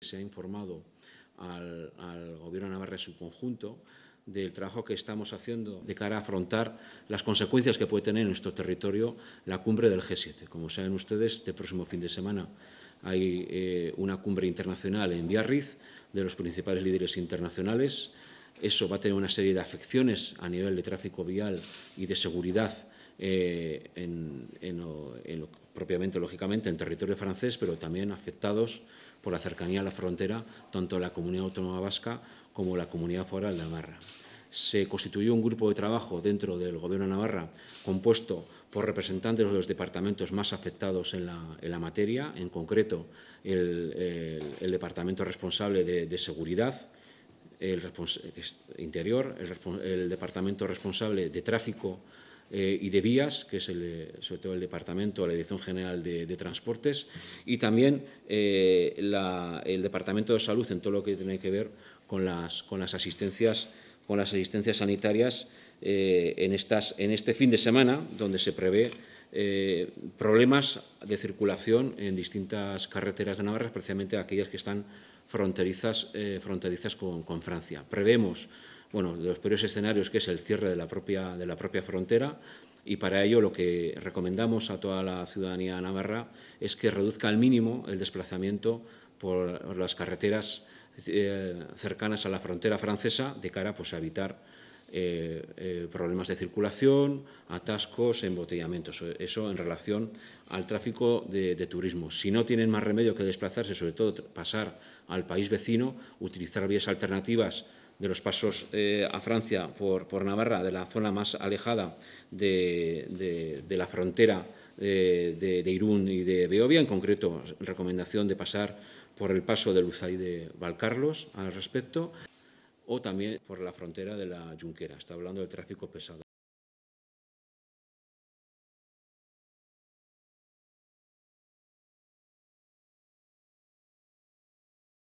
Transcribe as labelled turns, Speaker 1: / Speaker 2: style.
Speaker 1: Se ha informado al, Gobierno de Navarra en su conjunto del trabajo que estamos haciendo de cara a afrontar las consecuencias que puede tener en nuestro territorio la cumbre del G7. Como saben ustedes, este próximo fin de semana hay eh, una cumbre internacional en Biarritz de los principales líderes internacionales. Eso va a tener una serie de afecciones a nivel de tráfico vial y de seguridad eh, en, propiamente, lógicamente, en territorio francés, pero también afectados por la cercanía a la frontera, tanto la comunidad autónoma vasca como la comunidad foral de Navarra. Se constituyó un grupo de trabajo dentro del Gobierno de Navarra compuesto por representantes de los departamentos más afectados en la, materia, en concreto el, departamento responsable de, seguridad, el interior, el, departamento responsable de tráfico eh, y de vías, que es sobre todo el departamento, la Dirección General de, Transportes, y también eh, el departamento de salud en todo lo que tiene que ver con las, con las asistencias con las asistencias sanitarias eh, en, estas, en este fin de semana, donde se prevé problemas de circulación en distintas carreteras de Navarra, especialmente aquellas que están fronterizas, fronterizas con, Francia. Prevemos bueno, de los peores escenarios, que es el cierre de la propia, de la propia frontera, y para ello lo que recomendamos a toda la ciudadanía navarra es que reduzca al mínimo el desplazamiento por las carreteras eh, cercanas a la frontera francesa de cara pues, a evitar eh, eh, problemas de circulación, atascos, embotellamientos. Eso, en relación al tráfico de, de, turismo. Si no tienen más remedio que desplazarse, sobre todo pasar al país vecino, utilizar vías alternativas de los pasos eh, a Francia por, por, Navarra, de la zona más alejada de, de, la frontera eh, de, Irún y de Beovia, en concreto recomendación de pasar por el paso de Luzay de Valcarlos al respecto, o también por la frontera de la Junquera, está hablando del tráfico pesado.